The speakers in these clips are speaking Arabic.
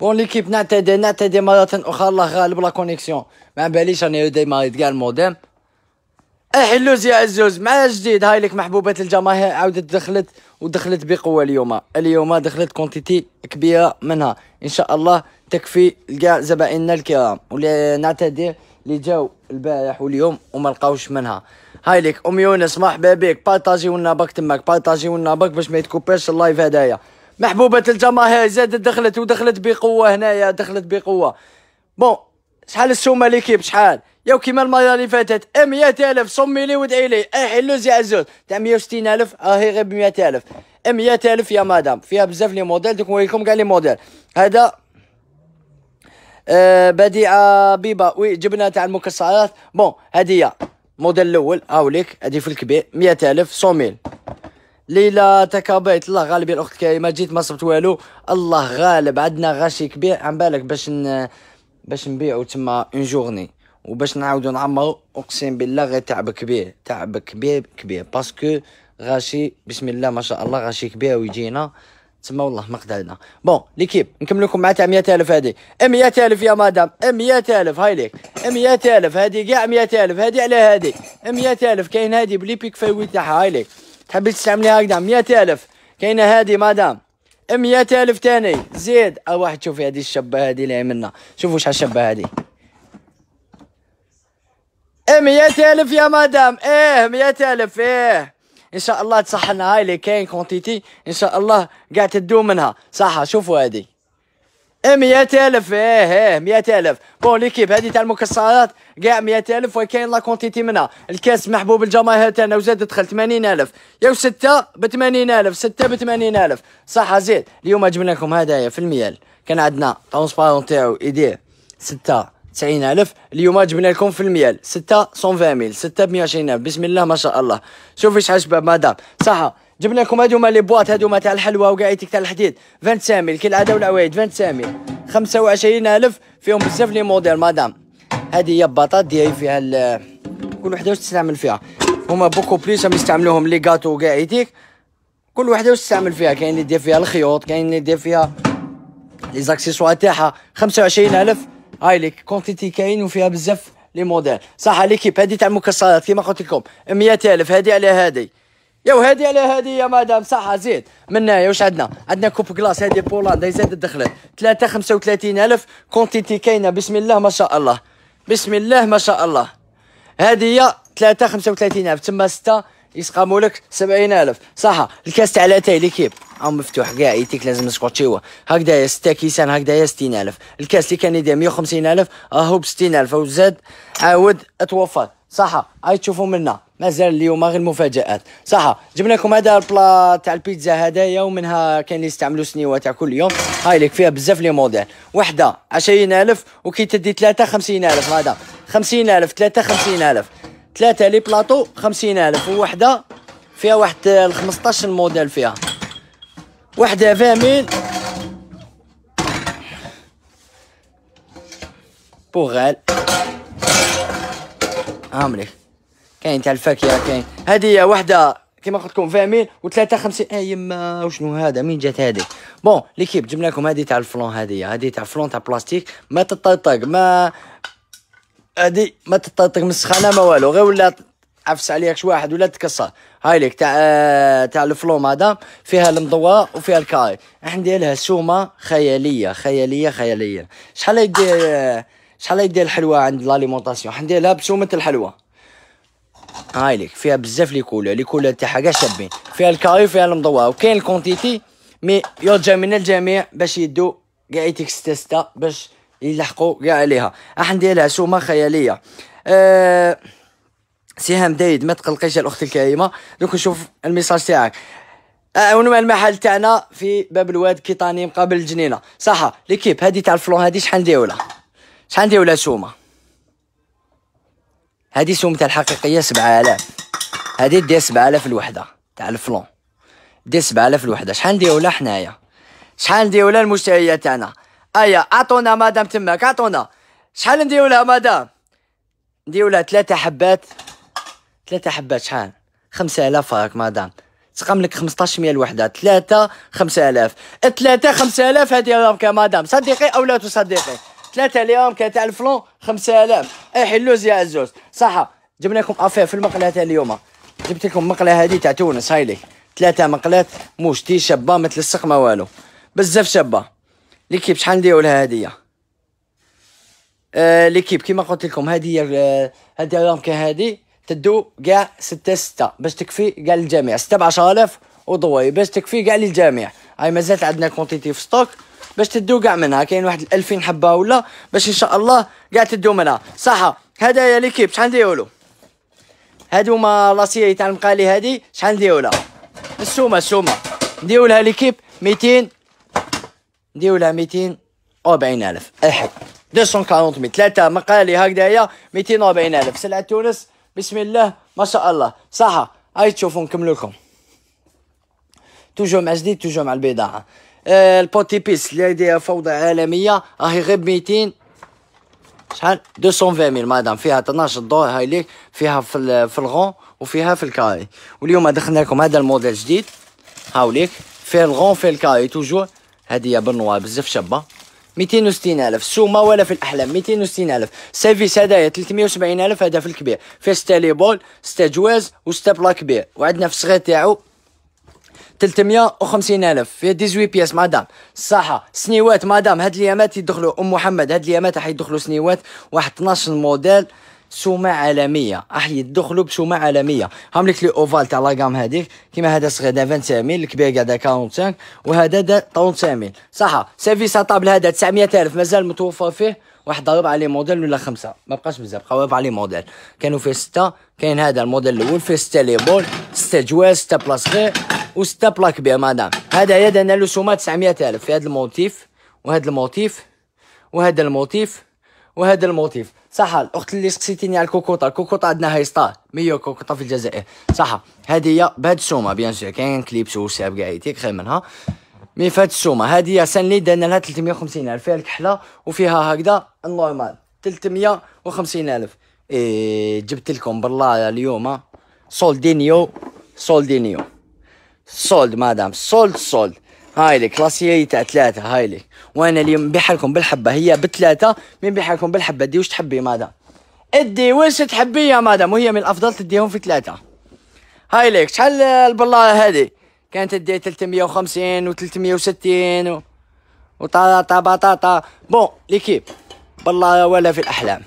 بون ليكيب نعتدي نعتدي مرة أخرى الله غالب لا كونيكسيون ما باليش راني ديماريت كاع الموديم احلوز يا عزوز مع جديد هاي لك محبوبة الجماهير عاودت دخلت ودخلت بقوة اليوم اليوم دخلت كونتيتي كبيرة منها إن شاء الله تكفي لكاع زبائننا الكرام واللي نعتدي اللي جاو البارح واليوم وما لقاوش منها هاي لك ام يونس مرحبا بك بارطاجيو لنا تماك بارطاجيو لنا باش ما يتكوباش اللايف هدايا محبوبه الجماهير زادت دخلت ودخلت بقوه هنايا دخلت بقوه بون شحال السومه ليكيب شحال ياو كيما المره اللي فاتت ألف صمي لي وادعي لي احلوز إيه، يا عزوز تاع مية وستين ألف راهي آه، غير بمية ألف مية ألف يا مدام فيها بزاف لي موديل دوك نوريكم كاع لي موديل هذا آه بديعه بيبا وي جبنا تاع المكسرات بون هي موديل الاول هاوليك هادي في الكبير مية ألف صوميل ليلى تكابيت الله غالب يا الاخت كريمه جيت ما صبت والو الله غالب عندنا غاشي كبير عن بالك باش ن... باش نبيعو تما اون جورني وباش نعاودو نعمرو اقسم بالله غير تعب كبير تعب كبير كبير باسكو غاشي بسم الله ما شاء الله غاشي كبير ويجينا تما والله ما قدرنا بون ليكيب نكمل لكم مع تاع 100000 هادي 100000 إيه يا مدام 100000 إيه هاي ليك 100000 إيه هادي كاع 100000 هادي على هادي 100000 كاين هادي بلي بيك فاوي تاعها هاي ليك تحبي لي هكذا مئة ألف كاينة هادي مدام مئة ألف تاني زيد أو أه، واحد شوفي هادي الشابة هادي اللي عملنا شوفوا شحال الشابة هادي مئة إيه، ألف يا مدام إيه مئة ألف إيه ان شاء الله تصح لنا هاي اللي كاين كونتيتي ان شاء الله قاعد تدوم منها صح شوفوا هادي مية ألف إيه إيه مية ألف بون ليكيب هادي تاع المكسرات كاع مية ألف وكاين لا كونتيتي منها الكاس محبوب الجماهير تاعنا وزاد دخل ثمانين ألف يا ستة بثمانين ألف ستة بثمانين ألف صح زيد اليوم جبنا لكم هدايا في الميال كان عندنا ترونسبارون تاعو إيديه ستة تسعين ألف اليوم جبنا لكم في الميال ستة سون فاميل ستة بمية وعشرين ألف بسم الله ما شاء الله شوفي شحال شباب مدام صح جبنا لكم هادو هما لي بواط هما تاع الحلوى وكاع تاع الحديد 25000 كالعاده والعوايد 25000 25000 فيهم بزاف لي موديل مدام هادي هي البطاط ديالي فيها كل وحده واش تستعمل فيها هما بوكو بليس هم يستعملوهم لي كاع وكاعيتك كل وحده واش تستعمل فيها كاين اللي دير فيها الخيوط كاين اللي دير فيها لي زاكسيسوار تاعها 25000 هاي لي كونتيتي كاين وفيها بزاف لي موديل صح ليكيب هادي تاع المكسرات كيما قلت لكم 100000 هادي على هادي يا وهادي على هادي يا مدام صح زيد من هنايا واش عندنا عندنا كوب كلاص هادي بولندا يزاد الدخلات 3 35 الف كونتيتي كاينه بسم الله ما شاء الله بسم الله ما شاء الله هادي هي 3 35 الف تما 6 يسقامو لك 70 الف صح الكاس تاع لاتاي ليكيب او مفتوح كاع يتيك لازم هكذا يا 6 كيسان يا 60 الف الكاس اللي كان يدير 150 الف اهو ب 60 الف وزاد عاود اتوفر صح هاي تشوفوا منا مازال اليوم غير المفاجات صح جبنا لكم هذا البلا تاع البيتزا هدايا ومنها كاين اللي يستعملوا سنيوه تاع كل يوم هاي لك فيها بزاف لي موديل وحده 20000 وكي تدي ثلاثه 50000 هذا 50000 ثلاثه 50000 ثلاثه لي بلاطو 50000 وحده فيها واحد ال 15 موديل فيها وحده فامين بوغال عاملك كاين تاع الفاكهه كاين هذه وحده كيما قلت لكم 20000 وثلاثه 50 اه يما وشنو هذا مين جات هذه بون ليكيب جبنا لكم هذه تاع الفلون هذه هذه تاع الفلون تاع بلاستيك ما تطيطق ما هذه ما تطيطق من السخانه ما والو غير ولا عفس عليك شي واحد ولا تكسر هاي ليك تاع آه، تاع الفلوم هذا فيها المضوى وفيها الكاي عندي لها سومه خياليه خياليه خياليه شحال يدير آه، شحال يدير الحلوه عند لاليمونطاسيون عندي لها بسومه الحلوه هاي لك فيها بزاف لي كولور لي كولور تاعها كاع شابين فيها الكاري فيها المضوا وكاين الكونتيتي مي يرجى من الجميع باش يدو كاع ايتيكس تيستا باش يلحقوا كاع عليها راح ندير لها سومه خياليه أه سهام دايد ما تقلقيش الاخت الكريمه دوك نشوف الميساج تاعك عاونوا مع المحل تاعنا في باب الواد كيطاني مقابل الجنينه صح ليكيب هذه تاع الفلون هذه شحال نديرولها شحال نديرولها سومه هذه سومتها الحقيقيه سبعة آلاف هذه دير آلاف الوحده تاع الفلون دير آلاف الوحده شحال لها حنايا شحال لها المشتريات تاعنا ايا اعطونا مدام تماك اعطونا شحال لها مدام لها ثلاثه حبات ثلاثه حبات شحال خمسة آلاف فرق مدام تقام لك 1500 الوحده 3 5000 3 5000 هذه رابكه مدام صدقي او لا تصدقي 3 تاع الفلون خمسة الاف اي حلوز يا عزوز صح جبنا لكم افيه في المقله تاع اليوم جبت لكم مقله هذه تاع تونس هاي ثلاثه مقلات موش تي شابه مثل السق ما والو بزاف شابه ليكيب شحال نديرو لها هديه آه ليكيب كيما قلت لكم هذه هذه لامكه هادي تدو كاع ستة ستة باش تكفي كاع للجميع ستة آلاف وضوي باش تكفي كاع للجميع هاي مازالت عندنا كونتيتي في ستوك باش تدو كاع منها كاين واحد 2000 حبه ولا باش ان شاء الله كاع تدو منها صح هدايا ليكيب شحال ديولو هادو ما لاسيه تاع المقالي هادي شحال ديولها السومه السومه ديولها ليكيب 200 ديولها دوسون كارونت 240 ثلاثه مقالي هكذايا 240000 سلعه تونس بسم الله ما شاء الله صحه هاي تشوفوا نكمل لكم توجو مع جديد توجو مع البضاعه آه، البوتي بيس اللي هذه فوضى عالميه راهي غير بميتين 200 شحال 220 000 مدام فيها 12 دور هاي ليك فيها في, في الغون وفيها في الكاري واليوم دخلنا لكم هذا الموديل جديد هاوليك فيه الغون فيه الكاري توجور هديه بالنوار بزاف شابه وستين الف سومه ولا في الاحلام وستين الف سيرفيس هدايا 370 الف هذا في الكبير فيه ستة لي بول 6 جواز و بلا كبير وعندنا في الصغير تاعو 350 الف فيها 18 بياس مدام صحة سنيوات مدام هاد اليامات يدخلوا ام محمد هاد اليامات راح يدخلوا سنيوات واحد 12 موديل سومة عالمية راح يدخلوا بسومة عالمية هاملك لي اوفال تاع لاكام هاديك كيما هذا صغير دا 25000 الكبير قاعد 45 وهذا دا 35000 صح سيرفيس طابل هذا 900000 مازال متوفر فيه واحد ضرب عليه موديل ولا خمسه ما بقاش بزاف بقى ضرب عليه موديل كانوا فيه سته كاين هذا الموديل الاول فيه سته لي بول سته جواز سته بلاص غير وستبلاك بها مدام هذا يدنا لسومه الف في هذا الموتيف وهذا الموتيف وهذا الموتيف وهذا الموتيف صح الاخت اللي سقسيتيني على الكوكوطه الكوكوطه عندنا هاي ستار 100 كوكوطه في الجزائر صح هذه هي بهاد السومه بيان سور كاين كليبس وساب كاع يتيك خير منها مي فهاد السومه هذه سان لي درنا لها الف فيها الكحله وفيها هكذا النورمال الف إيه جبت لكم بالله اليوم سولدينيو سولدينيو سولد مدام سولد سولد هاي لك تاع ثلاثة هاي لي وانا اليوم نبيع لكم بالحبة هي بثلاثة مين نبيع لكم بالحبة دي وش تحبي مدام ادي وش تحبي يا مدام وهي من الافضل تديهم في ثلاثة هاي لك شحال البلاية هذه كانت تدي 350 و 360 و وطاطا بطاطا بون ليكيب بالله ولا في الاحلام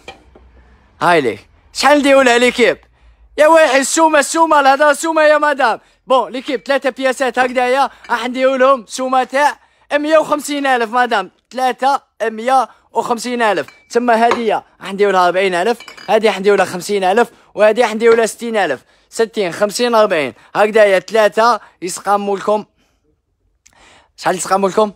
هاي ليك شحال نديرو لها ليكيب يا واحد السومه السومه الهضره السومه يا مدام بون ليكيب ثلاثه بياسات هكذايا راح نديرو لهم سومه تاع 150 الف مدام ثلاثه 150 الف تما هديه راح نديرو لها 40 الف هذه راح نديرو لها 50 الف وهذه راح نديرو لها 60 الف 60 50 40 هكذايا ثلاثه يسقاموا لكم شحال يسقاموا لكم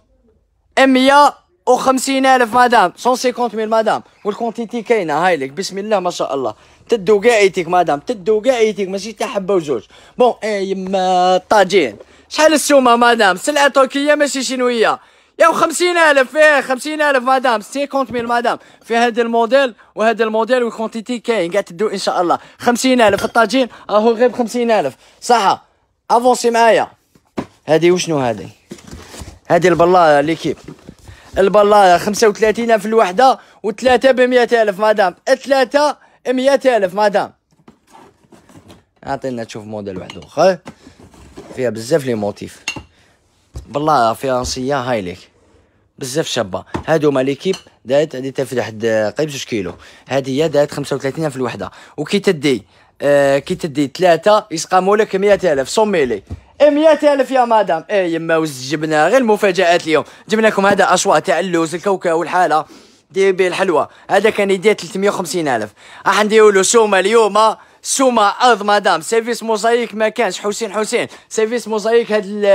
100 150 الف مدام 150 ميل مدام والكونتيتي كاينه هايلك بسم الله ما شاء الله تدو كاع ايتيك مدام تدو كاع ايتيك ماشي تاع حبه وزوج بون اي يما طاجين شحال السومه مدام سلعه تركيه ماشي شينويه يا خمسين الف فيه الف مدام ميل مدام في هذا الموديل وهذا الموديل والكونتيتي كاين قاعد تدو ان شاء الله خمسين الف الطاجين راهو غير بخمسين الف صح افونسي معايا هذه وشنو هذه هذه البلاله ليكيب خمسة وثلاثين الف الوحده وثلاثه بمئة الف مدام ثلاثه مئة ألف مدام أعطينا تشوف موديل واحد آخر فيها بزاف لي موتيف بالله فرنسية هايليك بزاف شابة هادو هما ليكيب دارت هادي تفد واحد قريب جوج كيلو هادي هي دارت خمسة وثلاثين في الوحدة وكي تدي آه كي تدي ثلاثة يسقامو لك مئة ألف صوميلي إيه، مئة ألف يا مدام اي يما وز جبنا غير المفاجآت اليوم جبنا لكم هذا أشواء تاع اللوز الكوكا والحالة دير به الحلوه هذا كان يدير 350 الف راح نديرو له سومه اليوم سومه ارض مدام سيرفيس موزايك ما كانش حسين حسين سيرفيس موزايك هاد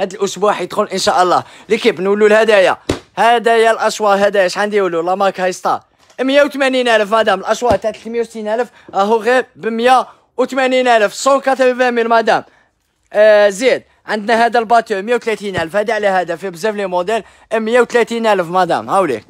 هاد الاسبوع حيدخل ان شاء الله ليكيب نولو الهدايا هدايا الاشوار هدايا شحال نديرو له لا مارك هاي ستار 180 الف مدام الاشوار تاع 360 الف راهو غير ب 180 الف 180 الف مدام آه زيد عندنا هذا الباتور 130 الف هذا على هذا في بزاف لي موديل 130 الف مدام هاوليك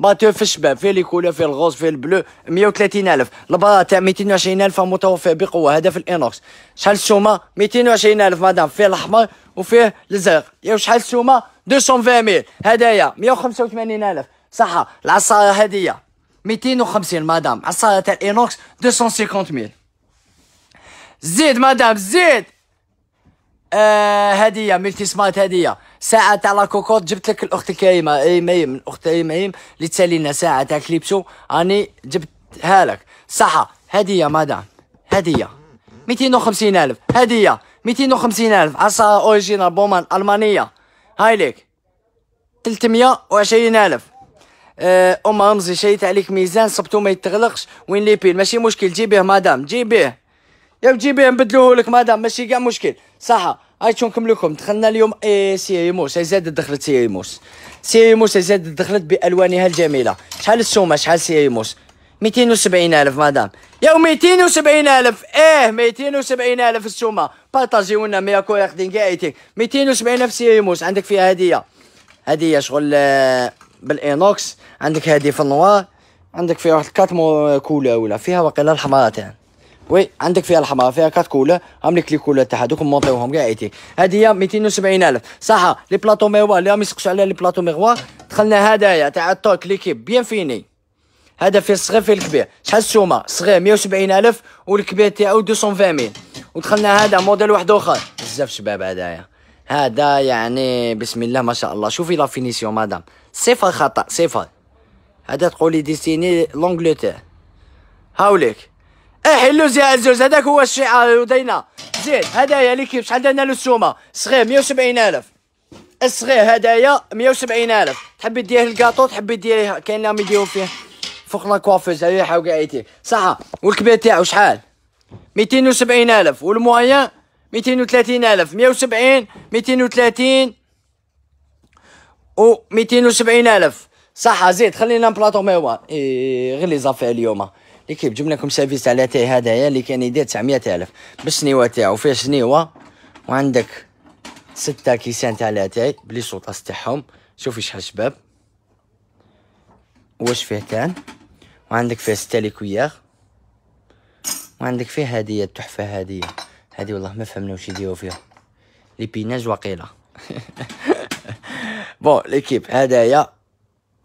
باتو في الشباب في لي كولور في الغوز في البلو 130000 البرا تاع 220000 متوفر بقوه هذا في الانوكس شحال السومه 220000 مدام في الاحمر وفيه الزرق يا شحال السومه 220000 هدايا 185000 صح العصاره هديه 250 مدام عصاره تاع الانوكس 250000 زيد مدام زيد آه هديه ملتي سمارت هديه ساعه تاع لا كوكوت جبت لك الاخت الكريمه اخت الاخت ميم اللي تسالينا ساعه تاع كليبسو راني جبتها لك صحة هديه مدام هديه 250 الف هديه 250 الف عصا اوريجينال بومان المانيه هاي ليك 320 الف آه، ام رمزي شريت عليك ميزان صبتو ما يتغلقش وين لي بيل ماشي مشكل جيبيه مدام جيبيه يا جيبي نبدلوه لك مدام ماشي كاع مشكل صح هاي شو نكمل لكم دخلنا اليوم إيه، اي سي ايموس هاي زادت دخلت سي ايموس سي ايموس هاي زادت دخلت بالوانها الجميله شحال السومه شحال سي ايموس 270 الف مدام يا 270000 الف ايه 270000 الف السومه بارطاجيو لنا مياكو ياخذين كاع ايتي الف سي ايموس عندك فيها هديه هديه شغل آه، بالاينوكس عندك هدي في النوار عندك فيها واحد كات آه، كولا ولا فيها واقيلا الحمراء تاعها وي عندك فيها الحمراء فيها كات كولا عاملك لي كولا تاعها دوك مونطيوهم كاع ايتي هذه هي 270,000 صح لي بلاطو ميروار اللي راهم يسقسوا على لي بلاطو ميروار دخلنا هدايا تاع التوك ليكيب بيان فيني هذا فيه الصغير فيه الكبير شحال السومه صغير 170,000 والكبير تاعو 220 ودخلنا هذا موديل واحد اخر بزاف شباب هدايا هذا يعني بسم الله ما شاء الله شوفي لا فينيسيون مدام صفر خطا صفر هذا تقولي ديستيني لونجلتير هاوليك احلو إيه، زي عزوز هذاك هو الشعار آه، ودينا زيد هدايا ليكيب شحال درنا له السومه صغير 170000 الصغير هدايا 170000 تحبي ديريه الكاطو تحبي ديريه كاين اللي نعم يديروا فيه فوق لا كوافيز ريحه وكاع يتيك صح والكبير تاعو شحال 270000 والموان 230000 170 230 و 270000 صح زيد خلينا بلاطو ميوا إيه غير لي زافير اليوم اللي جبنا لكم سيرفيس تاع لاتاي هدايا اللي كان يدير 900000 بالسنيوه تاعو فيه سنيوه وعندك ستة كيسان تاع لاتاي بلي صوت تاعهم شوفي شحال شباب واش فيه كان وعندك فيه ستة ليكوييغ وعندك فيه هديه التحفه هديه هدي والله ما فهمنا واش يديرو فيها لي بيناج واقيلا بون ليكيب هدايا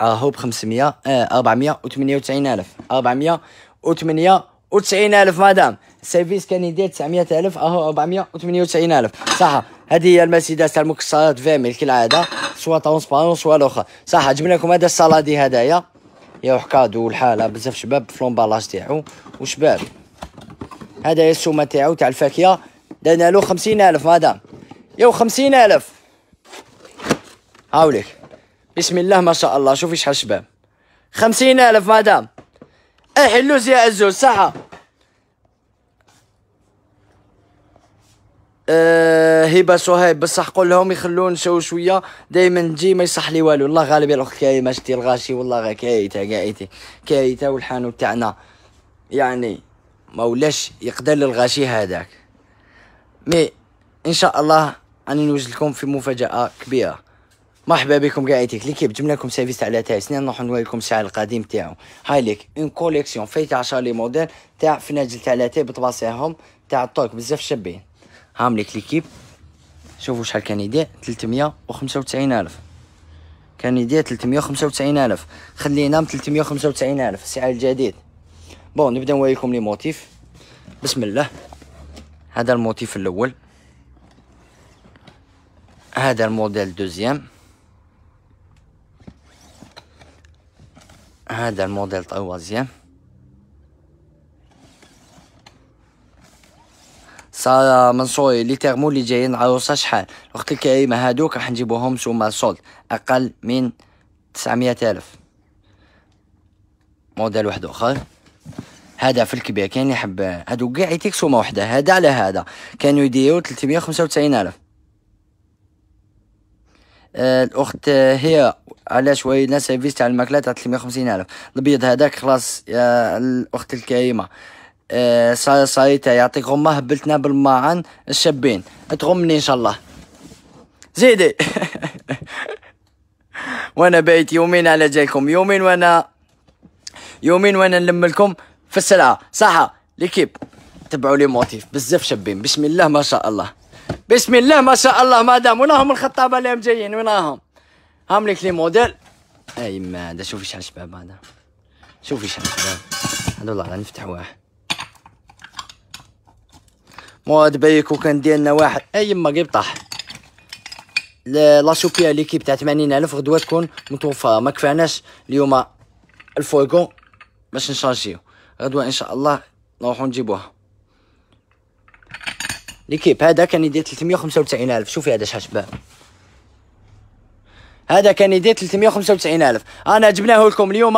راهو ب آه، أربعمية وتمنية وتسعين الف أربعمية وثمانية وتسعين ألف مدام السيرفيس كان يدير 900 ألف أهو 498 ألف صح هذه هي المرسيدس تاع المكسرات فيميل كالعادة سوا ترونسبارون سوا لوخا صح جبنا لكم هذا الصلادي هدايا يا وحكادو الحالة بزاف شباب في لومبالاج تاعو وشباب هذا السومة تاعو تاع الفاكهة دانا له ألف مدام يو ألف هاوليك بسم الله ما شاء الله شوفي شحال شباب خمسين ألف مدام اللوز يا عزوز صحة أه هبه صهيب بصح قول لهم يخلون شو شويه دائما نجي ما يصح لي والو الله غالب يا الاخ كاي ماشتي الغاشي والله غا كايته كايته كايته والحانوت تاعنا يعني ما ولاش يقدر للغاشي هذاك مي ان شاء الله راني نوجد لكم في مفاجاه كبيره مرحبا بكم قاعدتك ليكيب جبنا لكم سيرفيس تاع الاتاي سنين نروح نوريكم السعر القديم تاعو هاي ليك اون كوليكسيون فيت عشر لي موديل تاع فناجل تاع الاتاي بطباسيهم تاع الطوك بزاف شابين هام ليك ليكيب شوفوا شحال كان يدير 395 الف كان يدير 395 الف خلينا ب 395 الف السعر الجديد بون نبدا نوريكم لي موتيف بسم الله هذا الموتيف الاول هذا الموديل دوزيام هذا الموديل طوز يا صار منصوري لي تيغمو اللي جايين عروسة شحال الوقت الكريمة هادوك راح نجيبوهم سوما سولد أقل من تسعمية ألف موديل واحد آخر هذا في الكبير كاين يحب هادو كاع يتيك سوما وحده هذا على هذا كانوا خمسة وتسعين الف آه، الاخت آه، هي على شويه ناس فيست تاع الماكله تاع 350 الف البيض هذاك خلاص يا الاخت الكريمه آه، صاي صاي يعطيك غمه هبلتنا بالمعان الشابين تغمني ان شاء الله زيدي وانا بيت يومين على جايكم يومين وانا يومين وانا نلم لكم في السلعه صحه ليكيب تبعوا لي موتيف بزاف شابين بسم الله ما شاء الله بسم الله ما شاء الله مدام وراهم الخطابه اللي جايين وراهم هم لك لي موديل اي ما هذا شوفي شحال شباب هذا شوفي شحال شباب هذا والله غادي نفتح واحد مواد بيك وكان ديالنا واحد اي ما كي طاح لا شوبيا ليكيب تاع 80000 غدوه تكون متوفره ما كفاناش اليوم الفويكو باش نشارجيو غدوه ان شاء الله نروحو نجيبوها ليكيب هذا كان يدير 395 الف شوفي هذا شحال شباب هذا كان يدير 395 الف انا جبناه لكم اليوم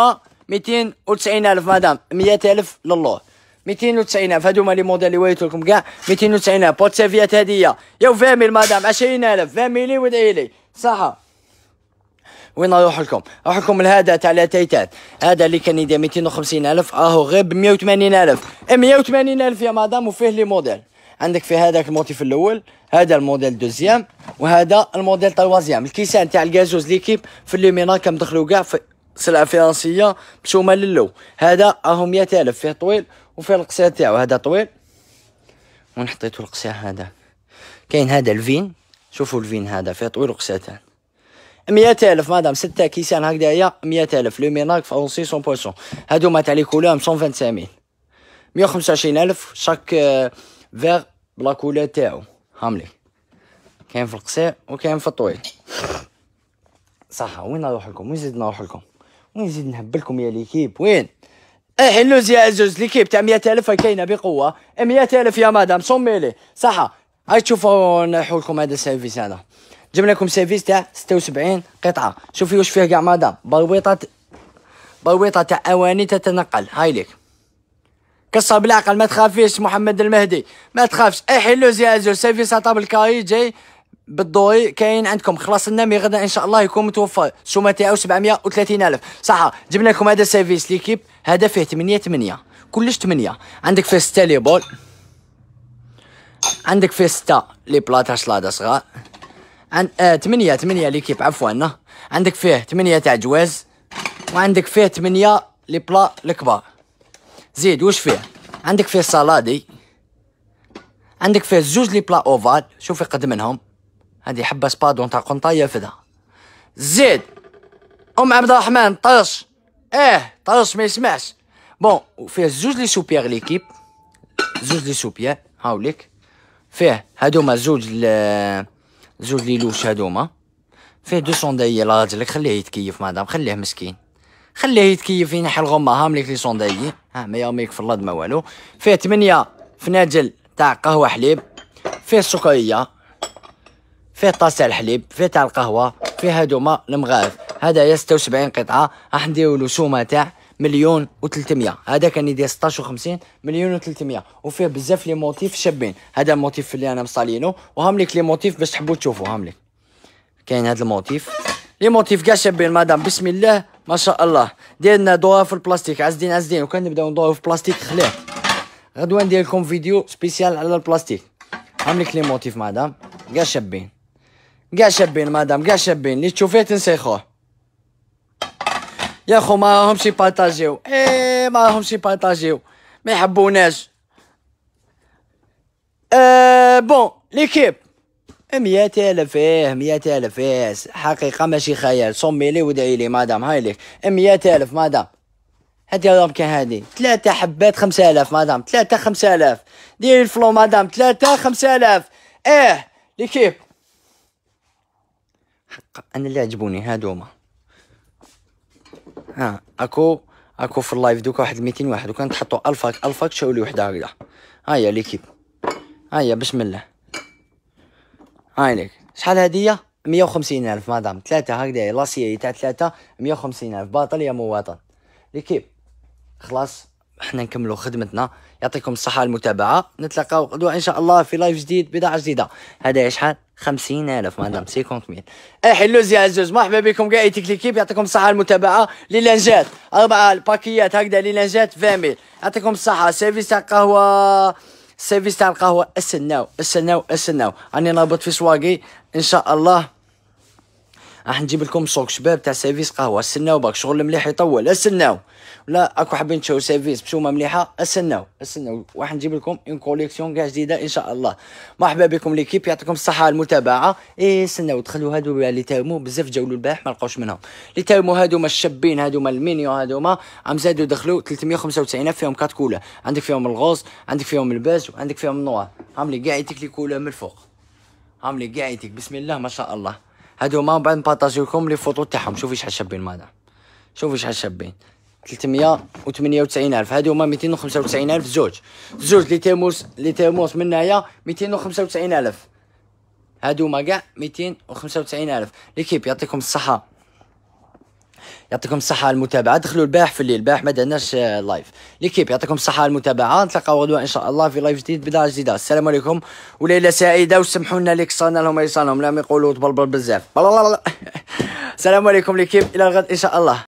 290 الف مدام 100 الف لله 290 الف هادو هما لي موديل اللي وريت لكم كاع 290 الف بوت سيفيات هديه يا فاميل مدام 20000 فاميلي ودعي لي صحه وين نروح لكم نروح لكم لهذا تاع الاتيتات هذا اللي كان يدير 250 الف راهو غير ب 180 الف 180 الف يا مدام وفيه لي موديل عندك في هذاك الموتيف الاول هذا الموديل دوزيام وهذا الموديل تروازيام الكيسان تاع الكازوز ليكيب في الليمينا كم دخلوا كاع في سلعه فرنسيه مشومه للو هذا راهو 100000 فيه طويل وفيه القصير تاعو هذا طويل وين حطيتو القصير هذا كاين هذا الفين شوفوا الفين هذا فيه طويل وقصيرتان مية ألف مدام ستة كيسان هكذايا مية ألف لو ميناك فرونسي سون بوسون هادو ما تاع لي كولور مية وخمسة وعشرين ألف شاك آه، فيغ بلا كولا تاعو هاملي كاين في القصير وكاين في الطويل صح وين نروح لكم وين نزيد نروح لكم وين نزيد نهبلكم يا ليكيب وين اه اللوز يا عزوز ليكيب تاع 100000 كاينه بقوه 100000 يا مدام صوميلي صح هاي تشوفوا نحول لكم هذا السيرفيس هذا جبنا لكم سيرفيس تاع 76 قطعه شوفي واش فيه كاع مدام بالويطه بالويطه تاع اواني تتنقل هاي ليك قصه بالعقل ما تخافيش محمد المهدي ما تخافش احلو زي ازور سيفي سطاب الكاي جاي بالضوي كاين عندكم خلاص النامي غدا ان شاء الله يكون متوفى سومة تاعو 730 الف صح جبنا لكم هذا سيفيس ليكيب هذا فيه 8 8 كلش 8 عندك فيه 6 لي بول عندك فيه 6 لي بلاطا شلاده صغار عند آه 8 8 ليكيب عفوا عندك فيه 8 تاع جواز وعندك فيه 8 لي بلا الكبار زيد واش فيه عندك فيه صلادي عندك فيه زوج لي بلا اوفال شوفي قد منهم هادي حبه سبادون تاع قنطايه فدها زيد ام عبد الرحمن طرش اه طرش ما يسمعش بون وفيه زوج لي سوبيير ليكيب زوج لي سوبيير هاوليك فيه هادوما زوج ل... زوج لي لوش هادوما فيه دو سوندايي لراجلك خليه يتكيف مدام خليه مسكين خليه يتكيف ينحي الغمه هاملك لي سوندايي ها ما يوميك في الله ما والو فيه 8 فناجل تاع قهوه حليب فيه السكريه فيه طاس تاع الحليب فيه تاع القهوه فيه هادوما المغارف هذا هي 76 قطعه راح نديرو سومه تاع مليون و300 هذا كان يدير ستاش و مليون و300 وفيه بزاف لي موتيف شابين هذا الموتيف اللي انا مصالينو وهاملك لي موتيف باش تحبوا تشوفوا هاملك كاين هذا الموتيف لي موتيف كاع شابين مدام بسم الله ما شاء الله ديرنا دورها في البلاستيك عزدين عزدين وكان نبداو ندورو في البلاستيك خلاه غدوه ندير لكم فيديو سبيسيال على البلاستيك هاملك لي موتيف مدام كاع شابين كاع شابين مدام كاع شابين اللي تشوفيه تنسيخوه يا خو ما راهمش يبارطاجيو ايه ما راهمش يبارطاجيو ما يحبوناش أه بون ليكيب مئة ألف إيه مئة ألف إيه حقيقة ماشي خيال صمي لي ودعي لي مدام هاي ليك مئة ألف مدام هاتي ربك هادي ثلاثة حبات خمسة آلاف مدام ثلاثة خمسة آلاف ديري الفلو مدام ثلاثة خمسة آلاف إيه ليكيب حق أنا اللي عجبوني هادوما ها أكو اكو في اللايف دوكا واحد ميتين واحد وكان تحطو الفاك الفاك شاولي وحده هكذا هيا ليكيب هيا بسم الله لك شحال هدية مية وخمسين ألف مدام ثلاثة هكذا لاسيي تاع ثلاثة مية وخمسين ألف باطل يا مواطن ليكيب خلاص احنا نكملوا خدمتنا يعطيكم الصحة المتابعة نتلاقاو غدوة إن شاء الله في لايف جديد بضاعة جديدة هذا شحال خمسين ألف مدام سيكونت ميل أحلوز إيه، يا عزوز مرحبا بكم كاع تيك ليكيب يعطيكم الصحة المتابعة للانجات أربعة الباكيات هكذا للانجات فاميل يعطيكم الصحة سيرفيس تاع قهوة السيرفيس تاع القهوه استناو استناو استناو راني نهبط في سواقي ان شاء الله راح نجيب لكم سوق شباب تاع سيرفيس قهوه استناو باك شغل مليح يطول استناو ولا اكو حابين تشوفوا سيرفيس بشومه مليحه استناو استناو راح نجيب لكم اون كوليكسيون كاع جديده ان شاء الله مرحبا بكم ليكيب يعطيكم الصحه المتابعه اي استناو دخلوا هادو اللي تاهموا بزاف جاولوا البارح ما لقاوش منهم اللي تاهموا هادو الشابين هادو ما المينيو ما عم زادوا دخلوا 395 فيهم كات كولا عندك فيهم الغوص عندك فيهم الباز وعندك فيهم النوار عاملي كاع يتيك لي كولا من الفوق عاملي كاع يتيك بسم الله ما شاء الله هادو ما بعد نبارطاجي لكم لي فوتو تاعهم شوفوا شحال شابين ماذا شوفوا شحال شابين 398 الف هادو هما 295 الف زوج زوج لي تيموس لي تيموس من هنايا 295 الف هادو هما كاع 295 الف ليكيب يعطيكم الصحه يعطيكم الصحة على المتابعة دخلوا البارح في الليل البارح ما درناش لايف ليكيب يعطيكم الصحة على المتابعة نتلاقاو غدوة إن شاء الله في لايف جديد بداية جديدة السلام عليكم وليلة سعيدة وسمحوا لنا اللي كسرنا لهم يصانهم لهم يقولوا تبلبل بزاف السلام عليكم ليكيب إلى الغد إن شاء الله